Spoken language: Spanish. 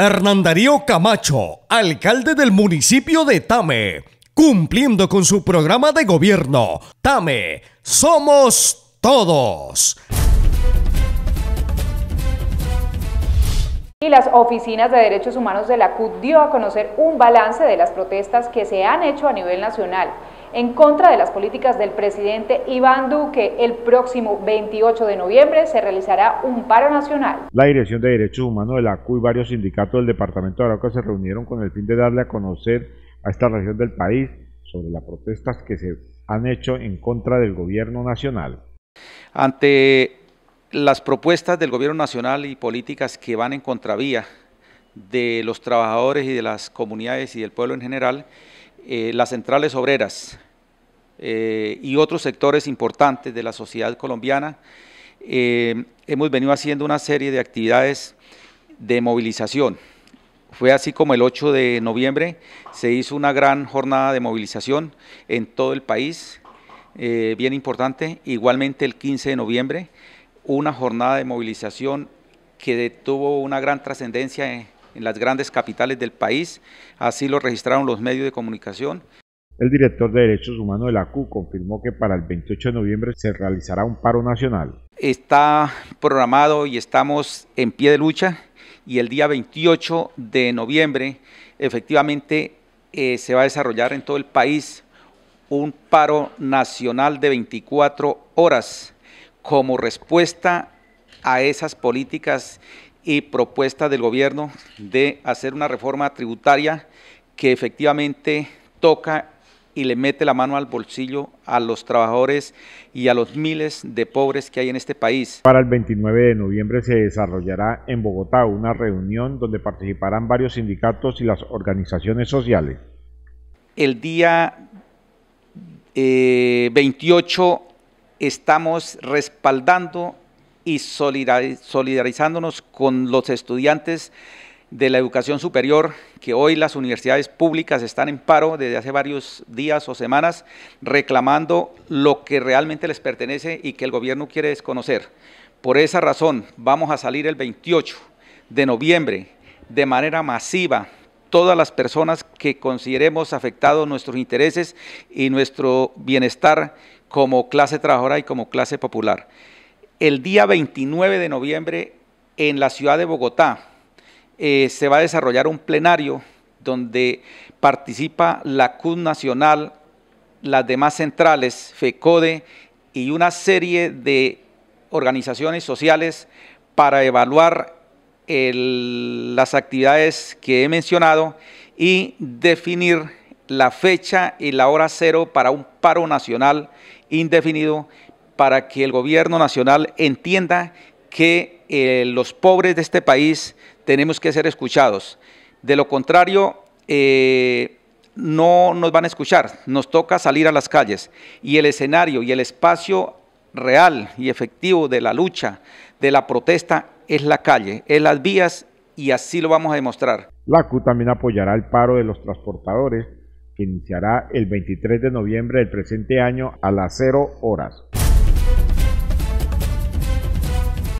Hernán Darío Camacho, alcalde del municipio de Tame, cumpliendo con su programa de gobierno. Tame, somos todos. Y las oficinas de derechos humanos de la CUT dio a conocer un balance de las protestas que se han hecho a nivel nacional en contra de las políticas del presidente Iván Duque. El próximo 28 de noviembre se realizará un paro nacional. La Dirección de Derechos Humanos de la CU y varios sindicatos del Departamento de Arauca se reunieron con el fin de darle a conocer a esta región del país sobre las protestas que se han hecho en contra del gobierno nacional. Ante las propuestas del gobierno nacional y políticas que van en contravía de los trabajadores y de las comunidades y del pueblo en general, eh, las centrales obreras eh, y otros sectores importantes de la sociedad colombiana, eh, hemos venido haciendo una serie de actividades de movilización. Fue así como el 8 de noviembre se hizo una gran jornada de movilización en todo el país, eh, bien importante. Igualmente el 15 de noviembre, una jornada de movilización que tuvo una gran trascendencia en las grandes capitales del país, así lo registraron los medios de comunicación. El director de Derechos Humanos de la CU confirmó que para el 28 de noviembre se realizará un paro nacional. Está programado y estamos en pie de lucha y el día 28 de noviembre efectivamente eh, se va a desarrollar en todo el país un paro nacional de 24 horas como respuesta a esas políticas y propuestas del gobierno de hacer una reforma tributaria que efectivamente toca y le mete la mano al bolsillo a los trabajadores y a los miles de pobres que hay en este país. Para el 29 de noviembre se desarrollará en Bogotá una reunión donde participarán varios sindicatos y las organizaciones sociales. El día 28 eh, estamos respaldando y solidarizándonos con los estudiantes de la educación superior, que hoy las universidades públicas están en paro desde hace varios días o semanas, reclamando lo que realmente les pertenece y que el gobierno quiere desconocer. Por esa razón, vamos a salir el 28 de noviembre de manera masiva todas las personas que consideremos afectados nuestros intereses y nuestro bienestar como clase trabajadora y como clase popular. El día 29 de noviembre en la ciudad de Bogotá, eh, se va a desarrollar un plenario donde participa la CUN Nacional, las demás centrales, FECODE y una serie de organizaciones sociales para evaluar las actividades que he mencionado y definir la fecha y la hora cero para un paro nacional indefinido para que el gobierno nacional entienda que eh, los pobres de este país tenemos que ser escuchados. De lo contrario, eh, no nos van a escuchar, nos toca salir a las calles y el escenario y el espacio real y efectivo de la lucha, de la protesta, es la calle, es las vías y así lo vamos a demostrar. La CU también apoyará el paro de los transportadores que iniciará el 23 de noviembre del presente año a las 0 horas.